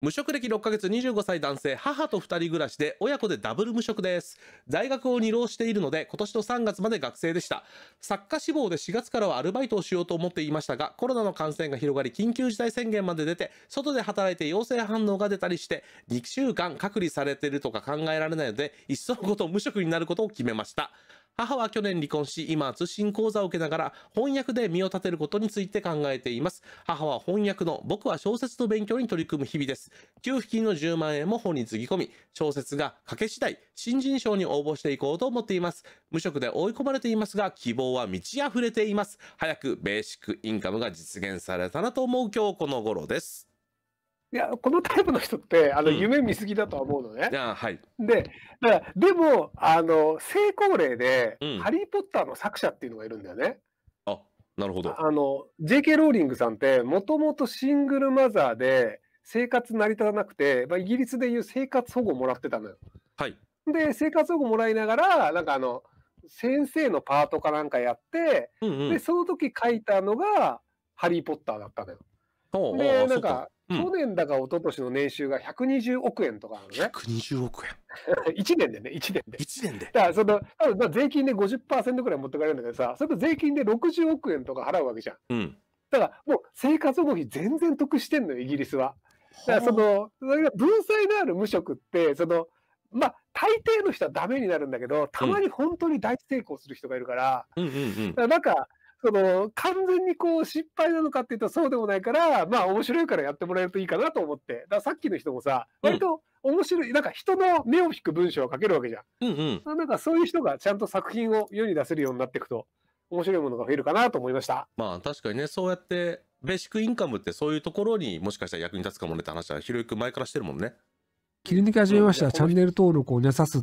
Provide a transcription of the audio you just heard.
無職歴6ヶ月25歳男性、母と2人暮らしで、親子でダブル無職です。在学を二浪しているので、今年の3月まで学生でした。作家志望で4月からはアルバイトをしようと思っていましたが、コロナの感染が広がり、緊急事態宣言まで出て、外で働いて陽性反応が出たりして、2週間隔離されてるとか考えられないので、いっそのこと無職になることを決めました。母は去年離婚し、今通信講座を受けながら翻訳で身を立てることについて考えています。母は翻訳の、僕は小説の勉強に取り組む日々です。給付金の10万円も本につぎ込み、小説が書け次第、新人賞に応募していこうと思っています。無職で追い込まれていますが、希望は満ち溢れています。早くベーシックインカムが実現されたなと思う今日この頃です。いや、このタイプの人って、あの、夢見すぎだとは思うのね。ああ、はい。で、だから、でも、あの、成功例で、うん。ハリーポッターの作者っていうのがいるんだよね。あ、なるほど。あの、JK ローリングさんって、もともとシングルマザーで、生活成り立たなくて、ま、イギリスでいう生活保護もらってたのよ。はい。で、生活保護もらいながら、なんかあの、先生のパートかなんかやって、うんうで、その時書いたのが、ハリーポッターだったのよ。ほうほう、なんか去年だか一昨年の年収が120億円とかなのね。120億円。1 年でね、1年で。1年で。だからその、まあ、税金で50%ぐらい持ってかれるんだけどさ、それと税金で60億円とか払うわけじゃん。うん、だからもう生活保護費全然得してんのよ、イギリスは。だからその、それが文才のある無職って、その、まあ、大抵の人はダメになるんだけど、たまに本当に大成功する人がいるから、うん、だからなんか、その、完全にこう、失敗なのかっていうとそうでもないから、まあ、面白いからやってもらえるといいかなと思って。ださっきの人もさ、割と面白い、なんか人の目を引く文章を書けるわけじゃん。うんうん。なんかそういう人がちゃんと作品を世に出せるようになっていくと、面白いものが増えるかなと思いました。まあ、確かにね、そうやって、ベーシックインカムってそういうところにもしかしたら役に立つかもねって話は、ひろゆく前からしてるもんね。切り抜き始めました。チャンネル登録をねさす